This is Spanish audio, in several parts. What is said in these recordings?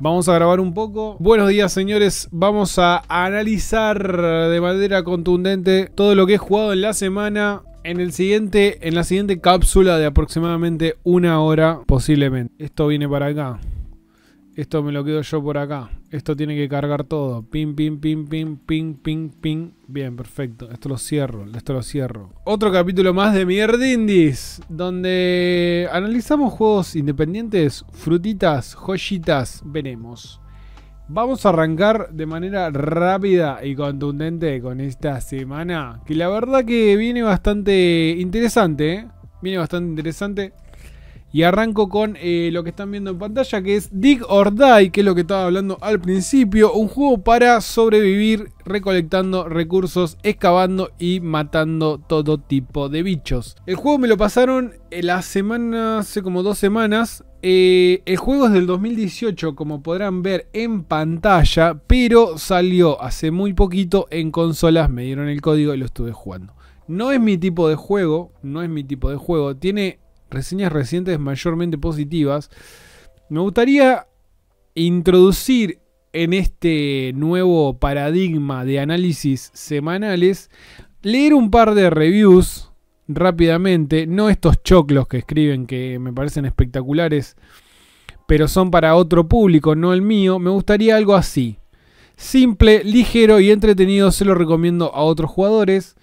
Vamos a grabar un poco. Buenos días, señores. Vamos a analizar de manera contundente todo lo que he jugado en la semana. En, el siguiente, en la siguiente cápsula de aproximadamente una hora, posiblemente. Esto viene para acá. Esto me lo quedo yo por acá. Esto tiene que cargar todo. ping ping ping ping ping ping pim. Bien, perfecto. Esto lo cierro. Esto lo cierro. Otro capítulo más de Mierdindis. Donde analizamos juegos independientes, frutitas, joyitas. Veremos. Vamos a arrancar de manera rápida y contundente con esta semana. Que la verdad que viene bastante interesante. ¿eh? Viene bastante interesante. Y arranco con eh, lo que están viendo en pantalla, que es Dig or Die, que es lo que estaba hablando al principio. Un juego para sobrevivir recolectando recursos, excavando y matando todo tipo de bichos. El juego me lo pasaron eh, la semana, hace como dos semanas. Eh, el juego es del 2018, como podrán ver en pantalla, pero salió hace muy poquito en consolas. Me dieron el código y lo estuve jugando. No es mi tipo de juego, no es mi tipo de juego. Tiene reseñas recientes mayormente positivas, me gustaría introducir en este nuevo paradigma de análisis semanales, leer un par de reviews rápidamente, no estos choclos que escriben que me parecen espectaculares, pero son para otro público, no el mío, me gustaría algo así. Simple, ligero y entretenido, se lo recomiendo a otros jugadores.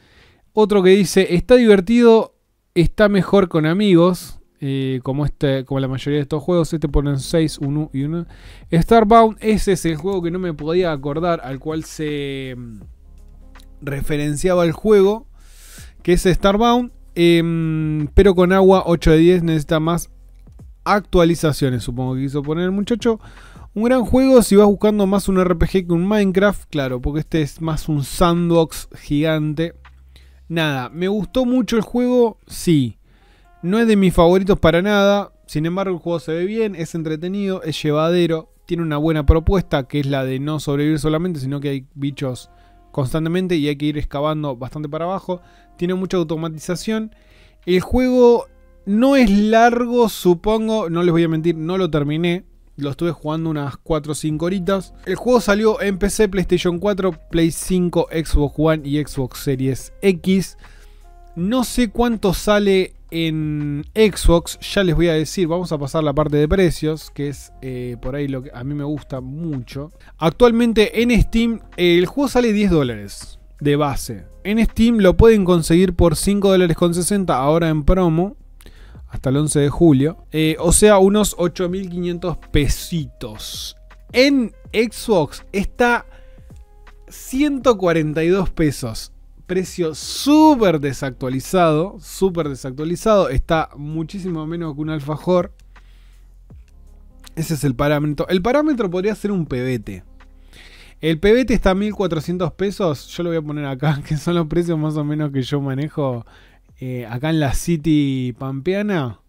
Otro que dice, está divertido Está mejor con amigos, eh, como, este, como la mayoría de estos juegos. Este ponen 6, 1 y 1. Starbound, ese es el juego que no me podía acordar, al cual se mm, referenciaba el juego, que es Starbound. Em, pero con agua 8 de 10 necesita más actualizaciones, supongo que quiso poner el muchacho. Un gran juego si vas buscando más un RPG que un Minecraft, claro, porque este es más un sandbox gigante. Nada, me gustó mucho el juego, sí. No es de mis favoritos para nada. Sin embargo, el juego se ve bien, es entretenido, es llevadero. Tiene una buena propuesta, que es la de no sobrevivir solamente, sino que hay bichos constantemente y hay que ir excavando bastante para abajo. Tiene mucha automatización. El juego no es largo, supongo, no les voy a mentir, no lo terminé. Lo estuve jugando unas 4 o 5 horitas. El juego salió en PC, PlayStation 4, Play 5, Xbox One y Xbox Series X. No sé cuánto sale en Xbox, ya les voy a decir, vamos a pasar la parte de precios, que es eh, por ahí lo que a mí me gusta mucho. Actualmente en Steam el juego sale 10 dólares de base. En Steam lo pueden conseguir por 5 dólares con 60 ahora en promo hasta el 11 de julio. Eh, o sea, unos 8.500 pesitos. En Xbox está 142 pesos. Precio súper desactualizado. Súper desactualizado. Está muchísimo menos que un alfajor. Ese es el parámetro. El parámetro podría ser un PBT. El PBT está a 1400 pesos. Yo lo voy a poner acá, que son los precios más o menos que yo manejo eh, acá en la City Pampeana,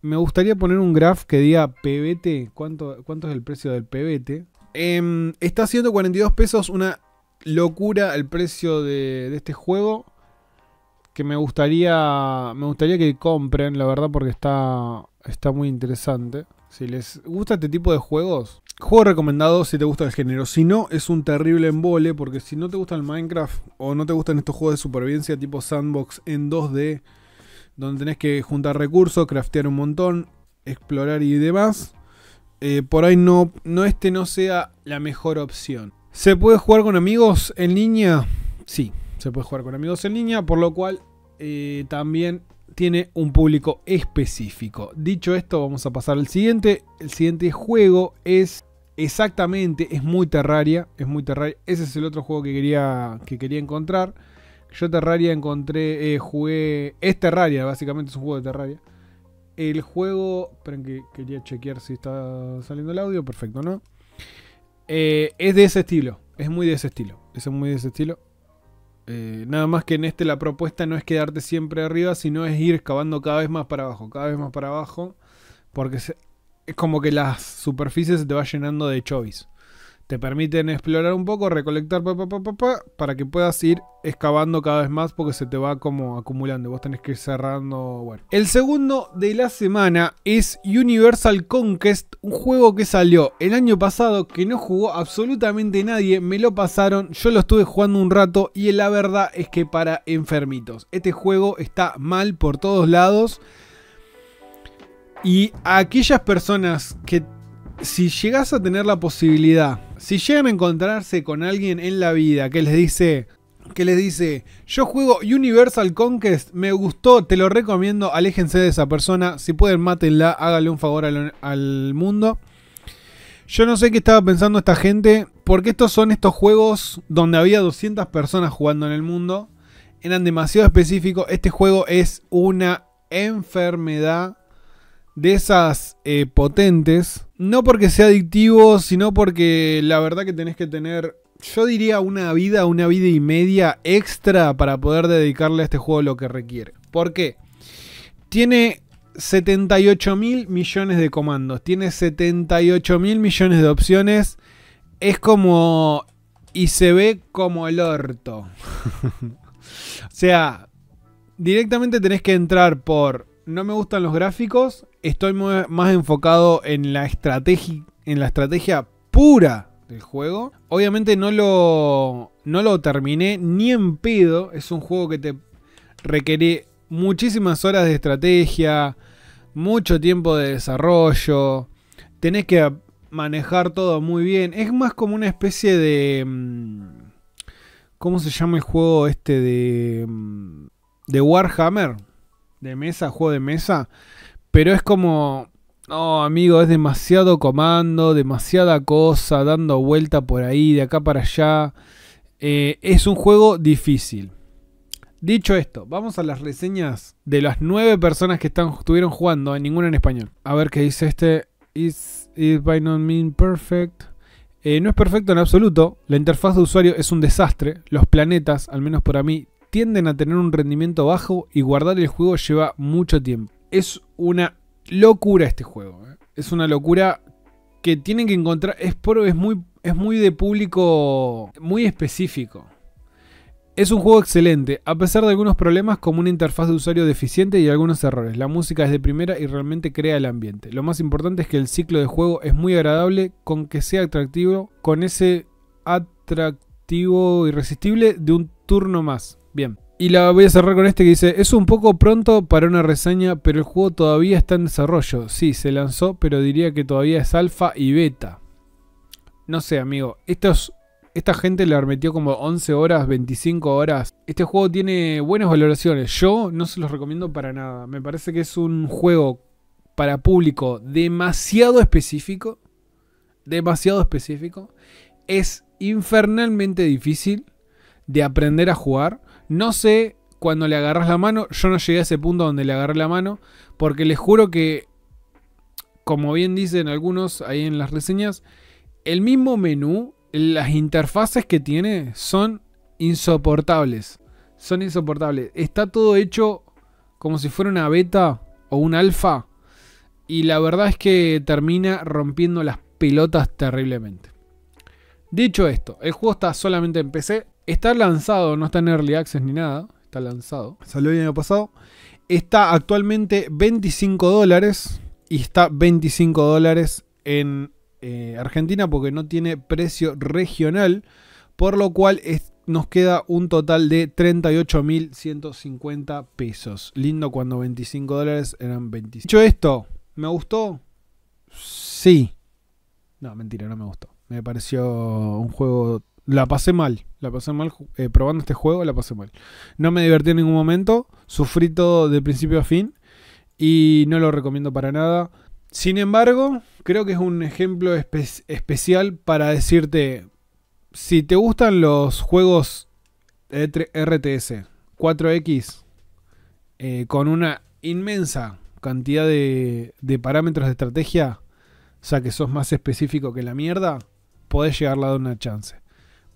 me gustaría poner un graph que diga PBT, cuánto, cuánto es el precio del PBT. Eh, em, está 142 pesos, una locura el precio de, de, este juego. Que me gustaría, me gustaría que compren, la verdad, porque está, está muy interesante. Si les gusta este tipo de juegos, juego recomendado si te gusta el género. Si no, es un terrible embole, porque si no te gusta el Minecraft o no te gustan estos juegos de supervivencia tipo sandbox en 2D, donde tenés que juntar recursos, craftear un montón, explorar y demás, eh, por ahí no, no este no sea la mejor opción. ¿Se puede jugar con amigos en línea? Sí, se puede jugar con amigos en línea, por lo cual eh, también tiene un público específico. Dicho esto, vamos a pasar al siguiente. El siguiente juego es exactamente, es muy Terraria, es muy Terraria. Ese es el otro juego que quería, que quería encontrar. Yo Terraria encontré, eh, jugué, es Terraria, básicamente es un juego de Terraria. El juego, esperen que quería chequear si está saliendo el audio, perfecto, ¿no? Eh, es de ese estilo, es muy de ese estilo, es muy de ese estilo. Eh, nada más que en este la propuesta no es quedarte siempre arriba, sino es ir excavando cada vez más para abajo, cada vez más para abajo, porque es como que las superficies se te va llenando de chovis te permiten explorar un poco, recolectar para que puedas ir excavando cada vez más porque se te va como acumulando. Vos tenés que ir cerrando. Bueno. El segundo de la semana es Universal Conquest, un juego que salió el año pasado que no jugó absolutamente nadie. Me lo pasaron, yo lo estuve jugando un rato y la verdad es que para enfermitos. Este juego está mal por todos lados. Y aquellas personas que si llegas a tener la posibilidad si llegan a encontrarse con alguien en la vida que les dice, que les dice, yo juego Universal Conquest, me gustó, te lo recomiendo, aléjense de esa persona, si pueden mátenla, hágale un favor al, al mundo. Yo no sé qué estaba pensando esta gente, porque estos son estos juegos donde había 200 personas jugando en el mundo. Eran demasiado específicos. Este juego es una enfermedad de esas eh, potentes. No porque sea adictivo, sino porque la verdad que tenés que tener, yo diría, una vida, una vida y media extra para poder dedicarle a este juego lo que requiere. ¿Por qué? Tiene 78 mil millones de comandos, tiene 78 mil millones de opciones. Es como... Y se ve como el orto. o sea, directamente tenés que entrar por no me gustan los gráficos, estoy más enfocado en la, estrategia, en la estrategia pura del juego. Obviamente no lo, terminé ni en pedo, es un juego que te requiere muchísimas horas de estrategia, mucho tiempo de desarrollo, tenés que manejar todo muy bien, es más como una especie de... Mm, ¿Cómo se llama el juego este de... Mm? de Warhammer? de mesa, juego de mesa, pero es como, no, oh, amigo, es demasiado comando, demasiada cosa, dando vuelta por ahí, de acá para allá. Eh, es un juego difícil. Dicho esto, vamos a las reseñas de las nueve personas que estuvieron jugando, ninguna en español. A ver qué dice este. Is it by no mean perfect? Eh, no es perfecto en absoluto. La interfaz de usuario es un desastre. Los planetas, al menos para mí, tienden a tener un rendimiento bajo y guardar el juego lleva mucho tiempo. Es una locura este juego. Eh. Es una locura que tienen que encontrar. Es, muy, es muy de público muy específico. Es un juego excelente, a pesar de algunos problemas como una interfaz de usuario deficiente y algunos errores. La música es de primera y realmente crea el ambiente. Lo más importante es que el ciclo de juego es muy agradable, con que sea atractivo, con ese atractivo irresistible de un turno más. Bien. Y la voy a cerrar con este que dice, es un poco pronto para una reseña, pero el juego todavía está en desarrollo. Sí, se lanzó, pero diría que todavía es alfa y beta. No sé, amigo, estos, esta gente le armetió como 11 horas, 25 horas. Este juego tiene buenas valoraciones. Yo no se los recomiendo para nada. Me parece que es un juego para público demasiado específico. Demasiado específico. Es infernalmente difícil de aprender a jugar no sé cuando le agarras la mano. Yo no llegué a ese punto donde le agarré la mano. Porque les juro que, como bien dicen algunos ahí en las reseñas, el mismo menú, las interfaces que tiene son insoportables. Son insoportables. Está todo hecho como si fuera una beta o un alfa. Y la verdad es que termina rompiendo las pelotas terriblemente. Dicho esto, el juego está solamente en PC. Está lanzado, no está en Early Access ni nada. Está lanzado. Salió el año pasado. Está actualmente 25 dólares. Y está 25 dólares en eh, Argentina porque no tiene precio regional. Por lo cual nos queda un total de 38.150 pesos. Lindo cuando 25 dólares eran 25. Dicho esto, ¿me gustó? Sí. No, mentira, no me gustó. Me pareció un juego la pasé mal. La pasé mal eh, probando este juego, la pasé mal. No me divertí en ningún momento, sufrí todo de principio a fin y no lo recomiendo para nada. Sin embargo, creo que es un ejemplo especial para decirte, si te gustan los juegos e RTS e 4X eh, con una inmensa cantidad de, parámetros de estrategia, o sea que sos más específico que la mierda, podés llegarla a dar una chance.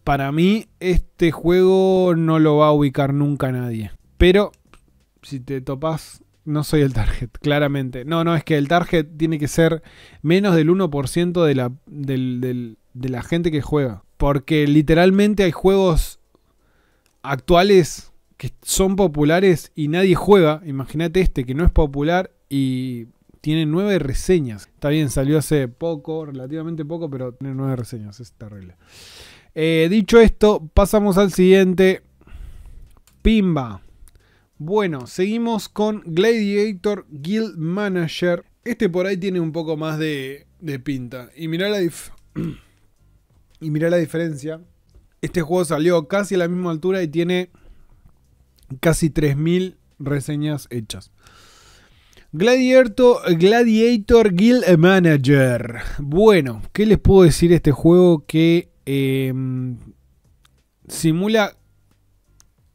Para mí, este juego no lo va a ubicar nunca nadie. Pero, si te topas, no soy el target, claramente. No, no, es que el target tiene que ser menos del 1% de la, de la gente que juega. Porque literalmente hay juegos actuales que son populares y nadie juega. Imagínate este que no es popular y tiene nueve reseñas. Está bien, salió hace poco, relativamente poco, pero tiene nueve reseñas. Es terrible. Eh, dicho esto, pasamos al siguiente. Pimba. Bueno, seguimos con Gladiator Guild Manager. Este por ahí tiene un poco más de, pinta. Y mirá, la y la diferencia. Este juego salió casi a la misma altura y tiene casi 3.000 reseñas hechas. Gladiator, Gladiator Guild Manager. Bueno, ¿qué les puedo decir de este juego que Em, simula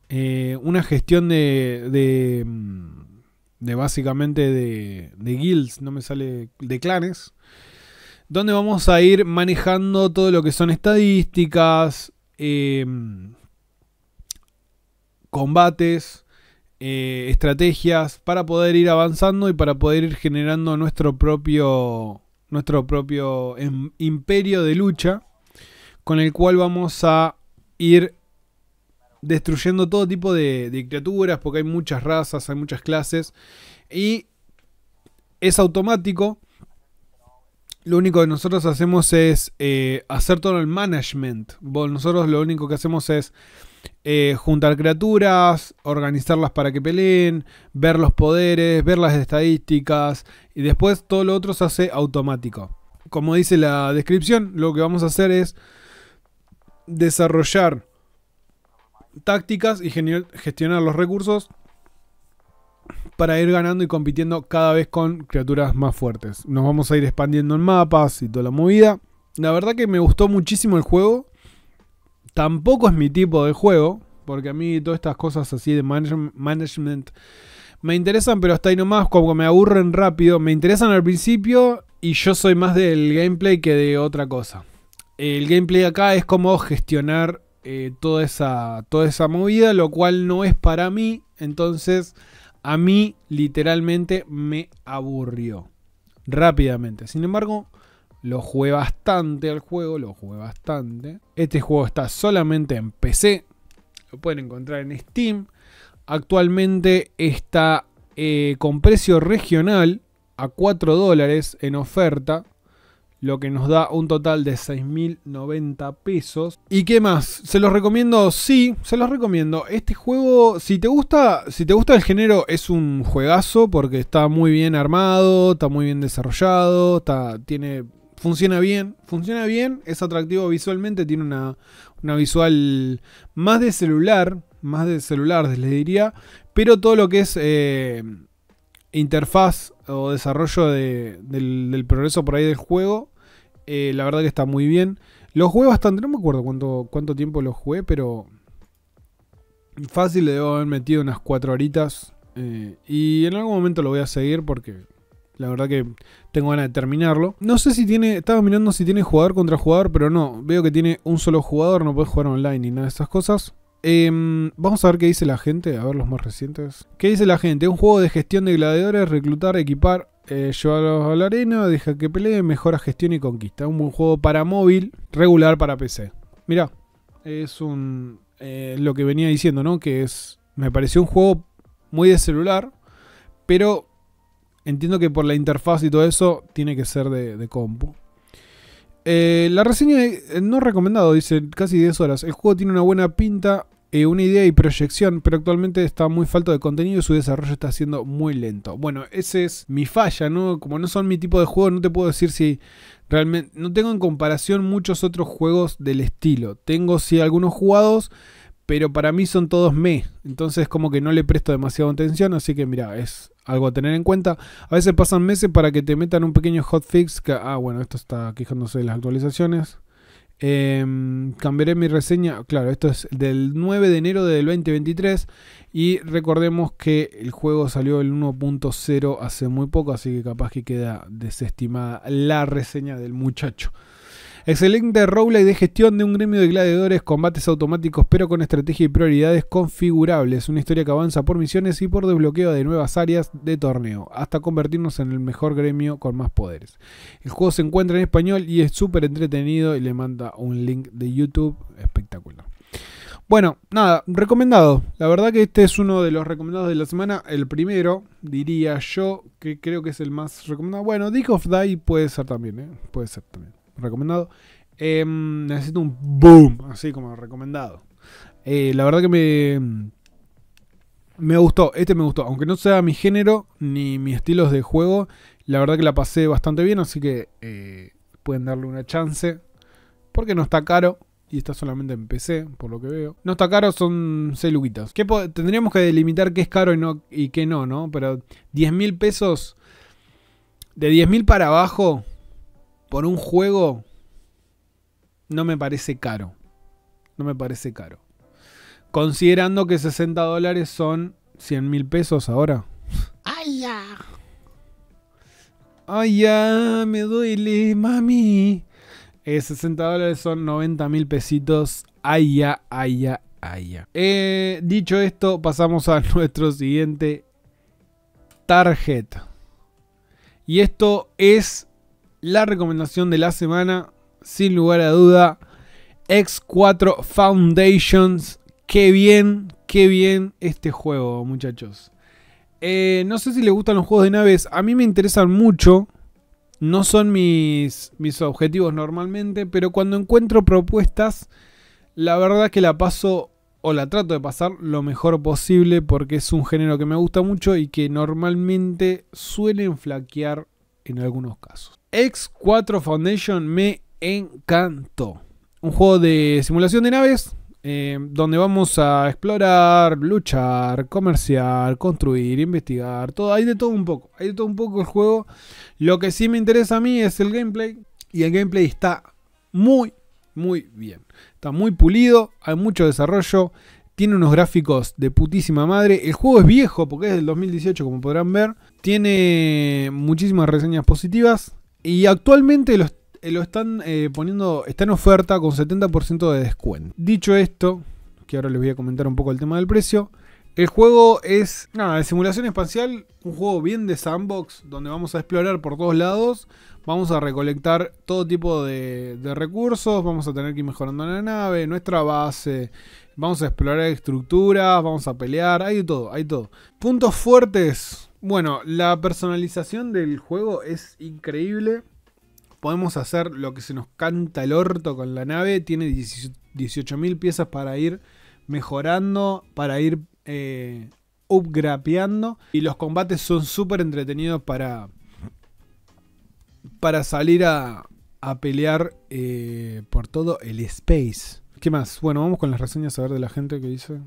eh, una gestión de, de, mm, básicamente de, guilds, no me sale, de clanes, donde vamos a ir manejando todo lo que son estadísticas, em, combates, eh, estrategias para poder ir avanzando y para poder ir generando nuestro propio, nuestro propio em, imperio de lucha con el cual vamos a ir destruyendo todo tipo de, criaturas, porque hay muchas razas, hay muchas clases, y es automático. Lo único que nosotros hacemos es eh, hacer todo el management. Nosotros lo único que hacemos es eh, juntar criaturas, organizarlas para que peleen, ver los poderes, ver las estadísticas, y después todo lo otro se hace automático. Como dice la descripción, lo que vamos a hacer es desarrollar tácticas y gestionar los recursos para ir ganando y compitiendo cada vez con criaturas más fuertes. Nos vamos a ir expandiendo en mapas y toda la movida. La verdad que me gustó muchísimo el juego. Tampoco es mi tipo de juego, porque a mí todas estas cosas así de management me interesan, pero hasta ahí nomás, como me aburren rápido. Me interesan al principio y yo soy más del gameplay que de otra cosa. El gameplay acá es como gestionar eh, toda, esa, toda esa movida, lo cual no es para mí. Entonces, a mí literalmente me aburrió rápidamente. Sin embargo, lo jugué bastante al juego, lo jugué bastante. Este juego está solamente en PC, lo pueden encontrar en Steam. Actualmente está eh, con precio regional a 4 dólares en oferta lo que nos da un total de 6.090 pesos. ¿Y qué más? ¿Se los recomiendo? Sí, se los recomiendo. Este juego, si te gusta, si te gusta el género, es un juegazo porque está muy bien armado, está muy bien desarrollado, está, tiene, funciona bien, funciona bien, es atractivo visualmente, tiene una, visual más de celular, más de celular les diría, pero todo lo que es... Eh, interfaz o desarrollo del progreso por ahí del juego eh, la verdad que está muy bien. Lo jugué bastante, no me acuerdo cuánto, cuánto tiempo lo jugué, pero fácil le debo haber metido unas cuatro horitas. Eh, y en algún momento lo voy a seguir porque la verdad que tengo ganas de terminarlo. No sé si tiene, estaba mirando si tiene jugador contra jugador, pero no. Veo que tiene un solo jugador, no puede jugar online ni nada de esas cosas. Em, vamos a ver qué dice la gente, a ver los más recientes. ¿Qué dice la gente? Un juego de gestión de gladiadores, reclutar, equipar, eh, yo a la arena, deja que pelee, mejora gestión y conquista. Un buen juego para móvil, regular para PC. Mirá, es un. Eh, lo que venía diciendo, ¿no? Que es. Me pareció un juego muy de celular, pero entiendo que por la interfaz y todo eso tiene que ser de, compu. Eh, la reseña no recomendado, dice casi 10 horas. El juego tiene una buena pinta, una idea y proyección, pero actualmente está muy falto de contenido y su desarrollo está siendo muy lento. Bueno, ese es mi falla, ¿no? Como no son mi tipo de juego, no te puedo decir si realmente... No tengo en comparación muchos otros juegos del estilo. Tengo sí algunos jugados, pero para mí son todos me. Entonces como que no le presto demasiada atención, así que mira, es algo a tener en cuenta. A veces pasan meses para que te metan un pequeño hotfix. Que, ah, bueno, esto está quejándose de las actualizaciones. Em, cambiaré mi reseña, claro, esto es del 9 de enero del 2023 y recordemos que el juego salió el 1.0 hace muy poco, así que capaz que queda desestimada la reseña del muchacho. Excelente y de gestión de un gremio de gladiadores, combates automáticos pero con estrategia y prioridades configurables. Una historia que avanza por misiones y por desbloqueo de nuevas áreas de torneo, hasta convertirnos en el mejor gremio con más poderes. El juego se encuentra en español y es súper entretenido y le manda un link de YouTube espectacular. Bueno, nada, recomendado. La verdad que este es uno de los recomendados de la semana. El primero, diría yo, que creo que es el más recomendado. Bueno, Dick of Die puede ser también, ¿eh? Puede ser también recomendado. Em, necesito un boom, así como recomendado. Eh, la verdad que me, me gustó, este me gustó. Aunque no sea mi género ni mis estilos de juego, la verdad que la pasé bastante bien, así que eh, pueden darle una chance. Porque no está caro. Y está solamente en PC, por lo que veo. No está caro, son 6 luquitas. tendríamos que delimitar qué es caro y, no, y qué no, ¿no? Pero 10 mil pesos. De 10 mil para abajo, por un juego no me parece caro. No me parece caro. Considerando que 60 dólares son 100 mil pesos ahora. ¡Ay, ya! ¡Ay, ya! Me duele, mami. 60 eh, dólares son 90 mil pesitos. ¡Ay, ya, ay, ya, ay, eh, dicho esto, pasamos a nuestro siguiente target. Y esto es la recomendación de la semana, sin lugar a duda, X4 Foundations. Qué bien, qué bien este juego, muchachos. Eh, no sé si les gustan los juegos de naves, a mí me interesan mucho. No son mis, mis objetivos normalmente, pero cuando encuentro propuestas, la verdad que la paso o la trato de pasar lo mejor posible porque es un género que me gusta mucho y que normalmente suelen flaquear en algunos casos. X4 Foundation me encantó. Un juego de simulación de naves eh, donde vamos a explorar, luchar, comerciar, construir, investigar, todo, hay de todo un poco, hay de todo un poco el juego. Lo que sí me interesa a mí es el gameplay y el gameplay está muy, muy bien. Está muy pulido, hay mucho desarrollo, tiene unos gráficos de putísima madre. El juego es viejo porque es del 2018 como podrán ver. Tiene muchísimas reseñas positivas. Y actualmente lo, lo están eh, poniendo, está en oferta con 70% de descuento. Dicho esto, que ahora les voy a comentar un poco el tema del precio. El juego es, nada, de simulación espacial, un juego bien de sandbox, donde vamos a explorar por todos lados, vamos a recolectar todo tipo de, de recursos, vamos a tener que ir mejorando la nave, nuestra base, vamos a explorar estructuras, vamos a pelear, hay de todo, hay de todo. Puntos fuertes, bueno, la personalización del juego es increíble. Podemos hacer lo que se nos canta el orto con la nave. Tiene 18.000 piezas para ir mejorando, para ir eh, upgrapeando. Y los combates son súper entretenidos para, para salir a, pelear eh, por todo el space. ¿Qué más? Bueno, vamos con las reseñas a ver de la gente que dice.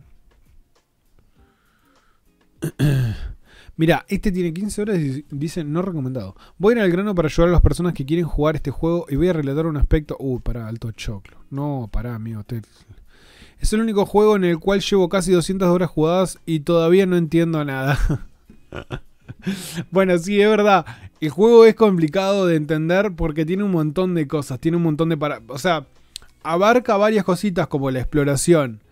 Mira, este tiene 15 horas y dice no recomendado. Voy a ir al grano para ayudar a las personas que quieren jugar este juego y voy a relatar un aspecto. Uh, pará, alto choclo. No, pará, amigo. Es el único juego en el cual llevo casi 200 horas jugadas y todavía no entiendo nada. bueno, sí, es verdad. El juego es complicado de entender porque tiene un montón de cosas. Tiene un montón de. Para... O sea, abarca varias cositas como la exploración,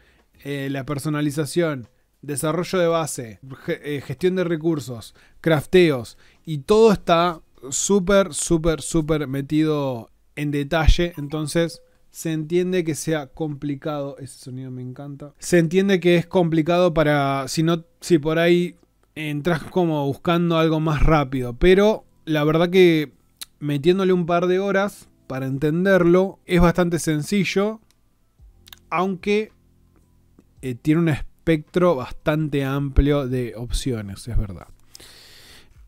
eh, la personalización desarrollo de base, eh, gestión de recursos, crafteos, y todo está súper, súper, súper metido en detalle, entonces se entiende que sea complicado, ese sonido me encanta, se entiende que es complicado para, si, no, si por ahí entras como buscando algo más rápido, pero la verdad que metiéndole un par de horas para entenderlo es bastante sencillo, aunque eh, tiene una espectro bastante amplio de opciones, es verdad.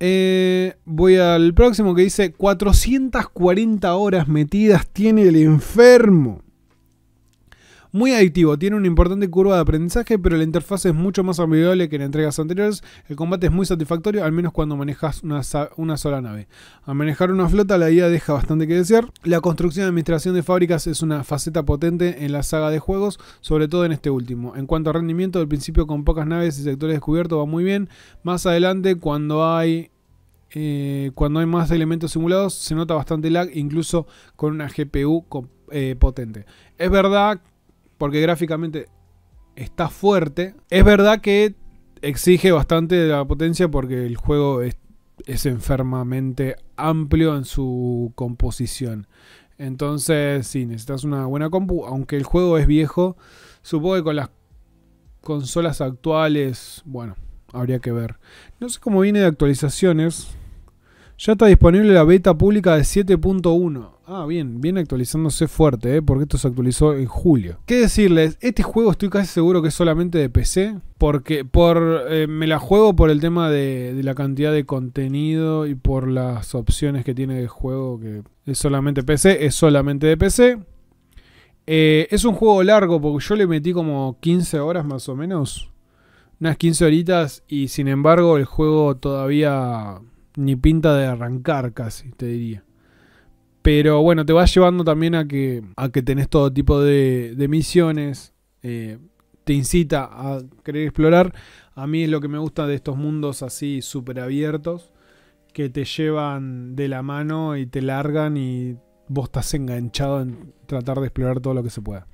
Eh, voy al próximo que dice 440 horas metidas tiene el enfermo. Muy adictivo, tiene una importante curva de aprendizaje, pero la interfaz es mucho más amigable que en entregas anteriores. El combate es muy satisfactorio, al menos cuando manejas una, sola nave. A manejar una flota, la idea deja bastante que desear. La construcción y administración de fábricas es una faceta potente en la saga de juegos, sobre todo en este último. En cuanto a rendimiento, al principio con pocas naves y sectores descubiertos va muy bien. Más adelante, cuando hay eh, cuando hay más elementos simulados se nota bastante lag, incluso con una GPU eh, potente. Es verdad porque gráficamente está fuerte. Es verdad que exige bastante de la potencia porque el juego es, enfermamente amplio en su composición. Entonces, sí, necesitas una buena compu. Aunque el juego es viejo, supongo que con las consolas actuales, bueno, habría que ver. No sé cómo viene de actualizaciones. Ya está disponible la beta pública de 7.1. Ah, bien, viene actualizándose fuerte, ¿eh? porque esto se actualizó en julio. ¿Qué decirles? Este juego estoy casi seguro que es solamente de PC, porque por, eh, me la juego por el tema de, la cantidad de contenido y por las opciones que tiene el juego, que es solamente PC, es solamente de PC. Eh, es un juego largo, porque yo le metí como 15 horas más o menos, unas 15 horitas, y sin embargo el juego todavía ni pinta de arrancar casi, te diría. Pero bueno, te vas llevando también a que, a que tenés todo tipo de, misiones. Eh, te incita a querer explorar. A mí es lo que me gusta de estos mundos así súper abiertos. Que te llevan de la mano y te largan y vos estás enganchado en tratar de explorar todo lo que se pueda.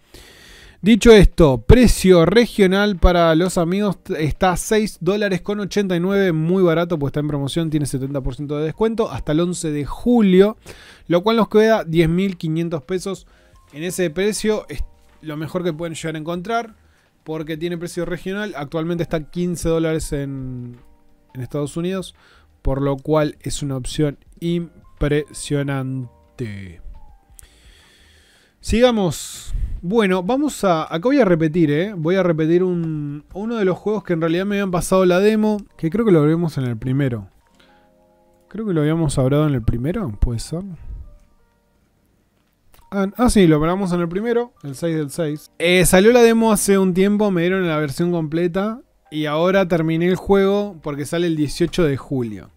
Dicho esto, precio regional para los amigos está a 6 dólares con 89, muy barato, pues está en promoción, tiene 70% de descuento hasta el 11 de julio, lo cual nos queda 10.500 pesos en ese precio, es lo mejor que pueden llegar a encontrar, porque tiene precio regional, actualmente está 15 dólares en Estados Unidos, por lo cual es una opción impresionante. Sigamos. Bueno, vamos a. Acá voy a repetir, ¿eh? Voy a repetir un, uno de los juegos que en realidad me habían pasado la demo. Que creo que lo vimos en el primero. Creo que lo habíamos hablado en el primero, puede ser. Ah, ah sí, lo hablamos en el primero, el 6 del 6. Eh, salió la demo hace un tiempo, me dieron la versión completa. Y ahora terminé el juego porque sale el 18 de julio.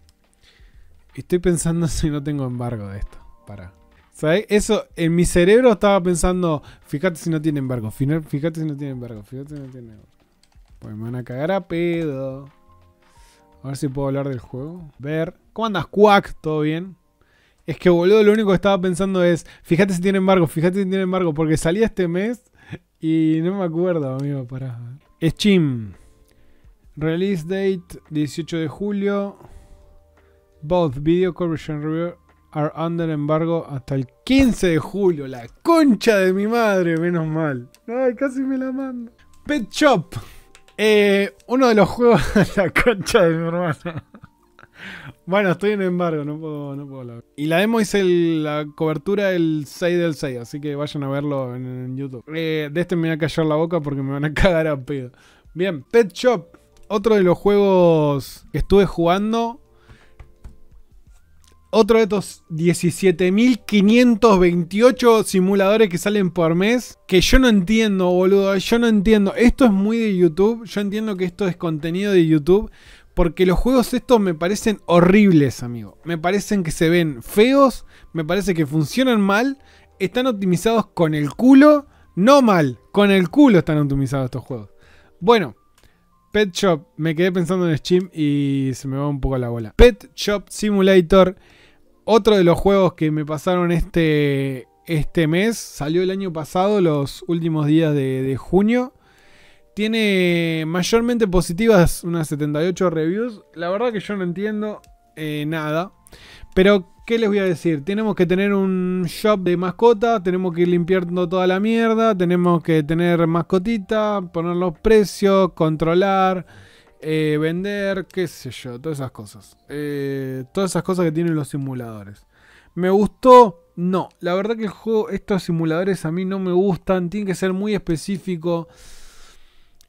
Estoy pensando si no tengo embargo de esto. Para. ¿Sabes? Eso, en mi cerebro estaba pensando, fíjate si no tiene embargo, fíjate si no tiene embargo, fíjate si no tiene embargo. Pues me van a cagar a pedo. A ver si puedo hablar del juego. Ver. ¿Cómo andas, Quack? ¿Todo bien? Es que, boludo, lo único que estaba pensando es, fíjate si tiene embargo, fíjate si tiene embargo. porque salía este mes y no me acuerdo, amigo, pará. Steam. Release date 18 de julio. Both Video Correction Review are under embargo hasta el 15 de julio. La concha de mi madre, menos mal. Ay, casi me la mando. Pet Shop. Eh, uno de los juegos la concha de mi hermana. Bueno, estoy en embargo, no puedo, no hablar. Y la demo hice la cobertura del 6 del 6, así que vayan a verlo en, YouTube. Eh, de este me voy a callar la boca porque me van a cagar a pedo. Bien, Pet Shop, otro de los juegos que estuve jugando otro de estos 17.528 simuladores que salen por mes. Que yo no entiendo, boludo. Yo no entiendo. Esto es muy de YouTube. Yo entiendo que esto es contenido de YouTube. Porque los juegos estos me parecen horribles, amigo. Me parecen que se ven feos. Me parece que funcionan mal. Están optimizados con el culo. No mal. Con el culo están optimizados estos juegos. Bueno. Pet Shop, me quedé pensando en Steam y se me va un poco la bola. Pet Shop Simulator otro de los juegos que me pasaron este, este mes salió el año pasado, los últimos días de, junio. Tiene mayormente positivas unas 78 reviews. La verdad que yo no entiendo eh, nada. Pero, ¿qué les voy a decir? Tenemos que tener un shop de mascota, tenemos que ir limpiando toda la mierda, tenemos que tener mascotita, poner los precios, controlar eh, vender, qué sé yo, todas esas cosas. Eh, todas esas cosas que tienen los simuladores. ¿Me gustó? No, la verdad que el juego, estos simuladores a mí no me gustan, tienen que ser muy específicos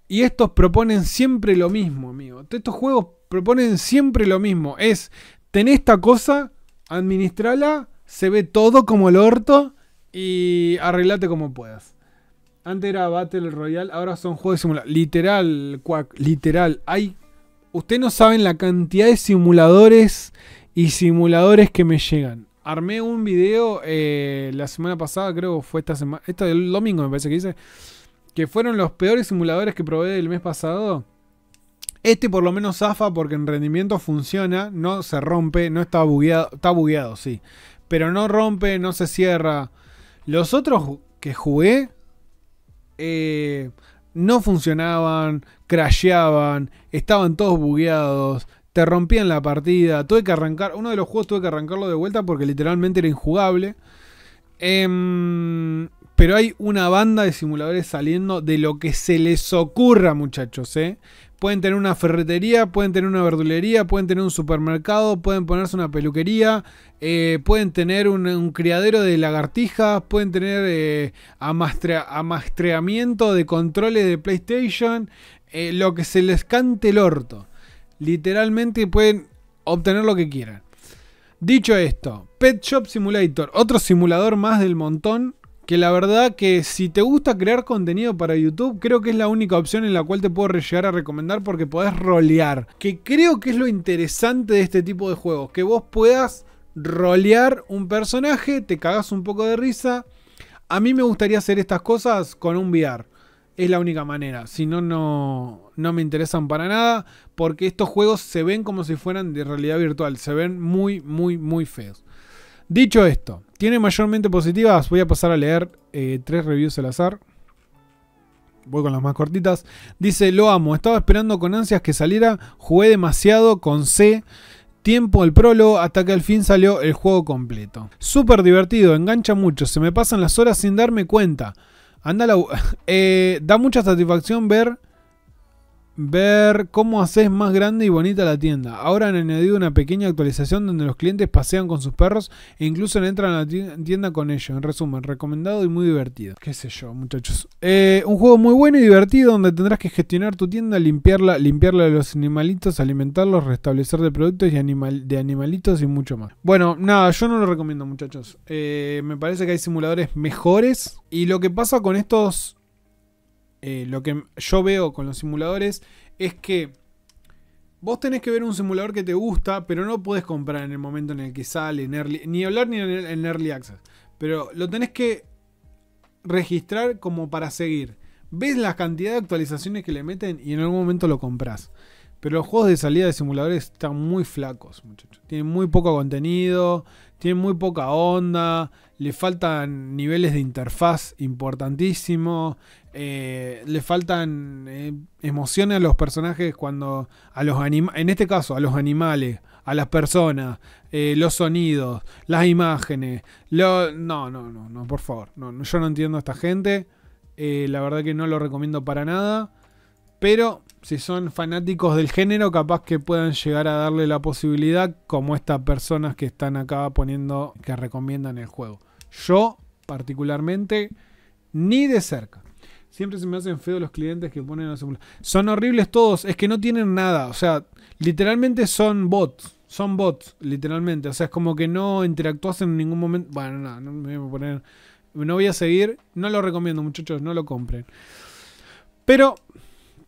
Y estos proponen siempre lo mismo, amigo. Estos juegos proponen siempre lo mismo. Es, tenés esta cosa, administrala, se ve todo como el orto y arreglate como puedas. Antes era Battle Royale, ahora son juegos de simulador. Literal, cuac, literal. Hay. Ustedes no saben la cantidad de simuladores y simuladores que me llegan. Armé un video eh, la semana pasada, creo que fue esta semana. Esta del domingo me parece que hice. Que fueron los peores simuladores que probé el mes pasado. Este por lo menos zafa porque en rendimiento funciona, no se rompe, no está bugueado, está bugueado, sí. Pero no rompe, no se cierra. Los otros que jugué eh, no funcionaban, crasheaban, estaban todos bugueados, te rompían la partida, tuve que arrancar, uno de los juegos tuve que arrancarlo de vuelta porque literalmente era injugable. Em, pero hay una banda de simuladores saliendo de lo que se les ocurra, muchachos, ¿eh? Pueden tener una ferretería, pueden tener una verdulería, pueden tener un supermercado, pueden ponerse una peluquería, eh, pueden tener un, criadero de lagartijas, pueden tener eh, amastreamiento de controles de PlayStation, eh, lo que se les cante el orto. Literalmente pueden obtener lo que quieran. Dicho esto, Pet Shop Simulator, otro simulador más del montón que la verdad que si te gusta crear contenido para YouTube, creo que es la única opción en la cual te puedo llegar a recomendar porque podés rolear. Que creo que es lo interesante de este tipo de juegos, que vos puedas rolear un personaje, te cagas un poco de risa. A mí me gustaría hacer estas cosas con un VR. Es la única manera. Si no, no me interesan para nada. Porque estos juegos se ven como si fueran de realidad virtual. Se ven muy, muy, muy feos. Dicho esto, tiene mayormente positivas. Voy a pasar a leer eh, tres reviews al azar. Voy con las más cortitas. Dice, lo amo, estaba esperando con ansias que saliera, jugué demasiado con C tiempo el prólogo hasta que al fin salió el juego completo. Súper divertido, engancha mucho, se me pasan las horas sin darme cuenta. Anda la... Eh, da mucha satisfacción ver ver cómo haces más grande y bonita la tienda. Ahora han añadido una pequeña actualización donde los clientes pasean con sus perros e incluso entran a la tienda con ellos. En resumen, recomendado y muy divertido. Qué sé yo, muchachos. Eh, un juego muy bueno y divertido donde tendrás que gestionar tu tienda, limpiarla, limpiarla de los animalitos, alimentarlos, restablecer de productos y de animalitos y mucho más. Bueno, nada, yo no lo recomiendo, muchachos. Eh, me parece que hay simuladores mejores. Y lo que pasa con estos eh, lo que yo veo con los simuladores es que vos tenés que ver un simulador que te gusta, pero no puedes comprar en el momento en el que sale, ni hablar ni en Early Access. Pero lo tenés que registrar como para seguir. Ves la cantidad de actualizaciones que le meten y en algún momento lo compras. Pero los juegos de salida de simuladores están muy flacos, muchachos. Tienen muy poco contenido, tienen muy poca onda, le faltan niveles de interfaz importantísimos, eh, le faltan eh, emociones a los personajes cuando. a los En este caso, a los animales, a las personas, eh, los sonidos, las imágenes. no, no, no, no, por favor. yo no entiendo a esta gente. la verdad que no lo recomiendo para nada. Pero si son fanáticos del género, capaz que puedan llegar a darle la posibilidad como estas personas que están acá poniendo que recomiendan el juego. Yo, particularmente, ni de cerca. Siempre se me hacen feos los clientes que ponen Son horribles todos, es que no tienen nada. O sea, literalmente son bots. Son bots, literalmente. O sea, es como que no interactuas en ningún momento. Bueno, no, no voy a poner. No voy a seguir. No lo recomiendo, muchachos, no lo compren. Pero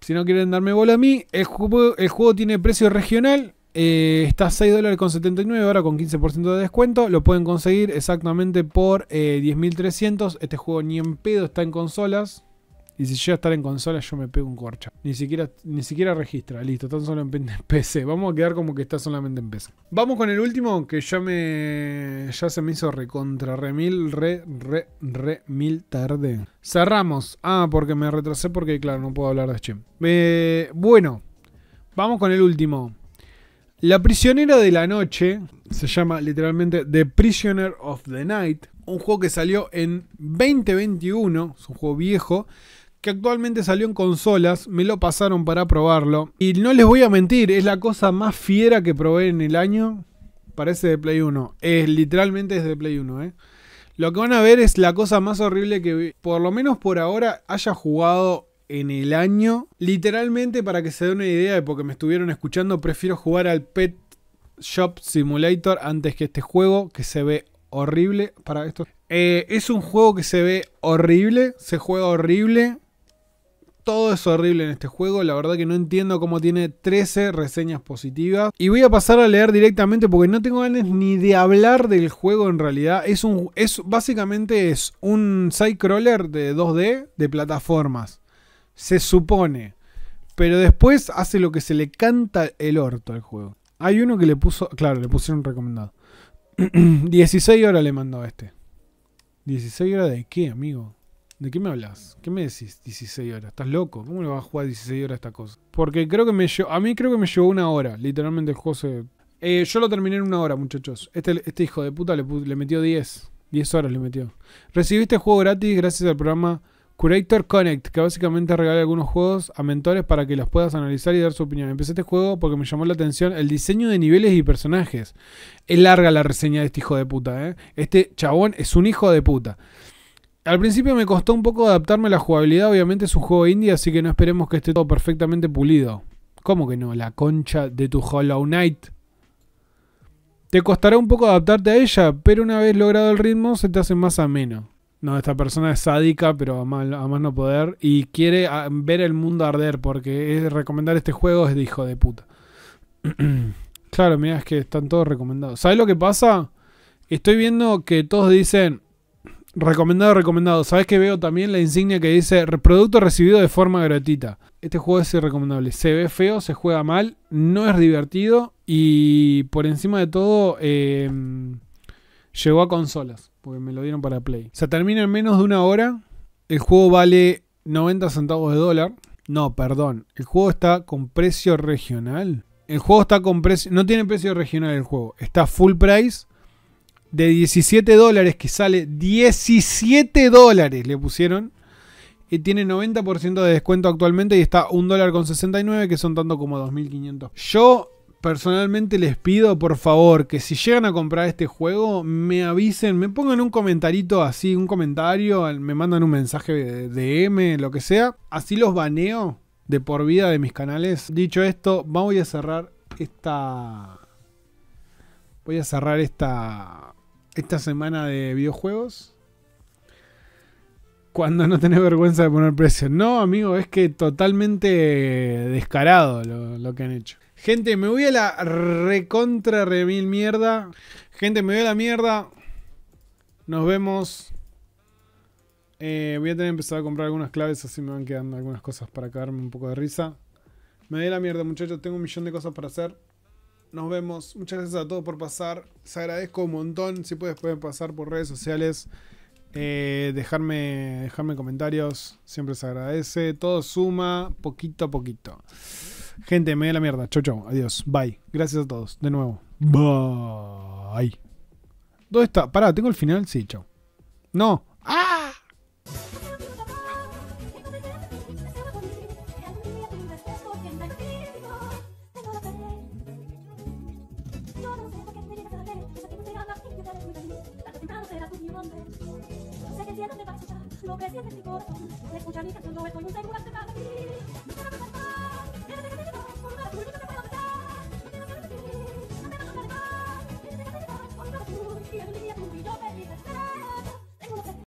si no quieren darme bola a mí, el juego, tiene precio regional. Eh, está a dólares con 79 ahora con 15% de descuento. Lo pueden conseguir exactamente por 10.300. Eh, este juego ni en pedo está en consolas. Y si llega a estar en consola, yo me pego un corcha. Ni siquiera, ni siquiera registra. Listo, tan solo en PC. Vamos a quedar como que está solamente en PC. Vamos con el último, que ya me. Ya se me hizo recontra. Remil, re, re, re, mil tarde. Cerramos. Ah, porque me retrasé, porque claro, no puedo hablar de Steam. Eh, bueno, vamos con el último. La prisionera de la noche se llama literalmente The Prisoner of the Night. Un juego que salió en 2021. Es un juego viejo que actualmente salió en consolas, me lo pasaron para probarlo. Y no les voy a mentir, es la cosa más fiera que probé en el año. Parece de Play 1. Es, literalmente es de Play 1, ¿eh? Lo que van a ver es la cosa más horrible que por lo menos por ahora haya jugado en el año. Literalmente, para que se den una idea de porque me estuvieron escuchando, prefiero jugar al Pet Shop Simulator antes que este juego que se ve horrible. Para esto. Eh, es un juego que se ve horrible, se juega horrible todo es horrible en este juego. La verdad que no entiendo cómo tiene 13 reseñas positivas. Y voy a pasar a leer directamente porque no tengo ganas ni de hablar del juego en realidad. Es un. Es, básicamente es un sidecrawler de 2D de plataformas. Se supone. Pero después hace lo que se le canta el orto al juego. Hay uno que le puso. Claro, le pusieron recomendado. 16 horas le mandó a este. 16 horas de qué, amigo? ¿De qué me hablas? ¿Qué me decís 16 horas? ¿Estás loco? ¿Cómo le vas a jugar 16 horas esta cosa? Porque creo que me llevó, a mí creo que me llevó una hora, literalmente el juego se... Eh, yo lo terminé en una hora, muchachos. Este, este hijo de puta le, metió 10. 10 horas le metió. Recibiste juego gratis gracias al programa Curator Connect, que básicamente regala algunos juegos a mentores para que los puedas analizar y dar su opinión. Empecé este juego porque me llamó la atención el diseño de niveles y personajes. Es larga la reseña de este hijo de puta, ¿eh? Este chabón es un hijo de puta. Al principio me costó un poco adaptarme a la jugabilidad, obviamente es un juego indie, así que no esperemos que esté todo perfectamente pulido. ¿Cómo que no? La concha de tu Hollow Knight. Te costará un poco adaptarte a ella, pero una vez logrado el ritmo se te hace más ameno. No, esta persona es sádica, pero a más, no poder. Y quiere ah, ver el mundo arder, porque es, recomendar este juego es de hijo de puta. claro, mira, es que están todos recomendados. ¿Sabes lo que pasa? Estoy viendo que todos dicen, Recomendado, recomendado. ¿Sabes que veo también la insignia que dice producto recibido de forma gratuita? Este juego es irrecomendable. Se ve feo, se juega mal, no es divertido y por encima de todo em, llegó a consolas, porque me lo dieron para Play. Se termina en menos de una hora. El juego vale 90 centavos de dólar. No, perdón. El juego está con precio regional. El juego está con precio... No tiene precio regional el juego. Está full price de 17 dólares que sale 17 dólares le pusieron y tiene 90% de descuento actualmente y está 1 dólar con 69 que son tanto como 2.500 yo personalmente les pido por favor que si llegan a comprar este juego me avisen me pongan un comentarito así un comentario me mandan un mensaje de DM lo que sea así los baneo de por vida de mis canales dicho esto voy a cerrar esta voy a cerrar esta esta semana de videojuegos. Cuando no tenés vergüenza de poner precio. No, amigo, es que totalmente descarado lo, que han hecho. Gente, me voy a la recontra remil mierda. Gente, me voy a la mierda. Nos vemos. Eh, voy a tener que empezar a comprar algunas claves, así me van quedando algunas cosas para caerme un poco de risa. Me a la mierda, muchachos. Tengo un millón de cosas para hacer. Nos vemos. Muchas gracias a todos por pasar. se agradezco un montón. Si puedes, pueden pasar por redes sociales. Eh, dejarme, dejarme comentarios. Siempre se agradece. Todo suma poquito a poquito. Gente, me da la mierda. Chau, chau. Adiós. Bye. Gracias a todos. De nuevo. Bye. ¿Dónde está? Pará, ¿tengo el final? Sí, chau. No. ¡Suscríbete te canal! no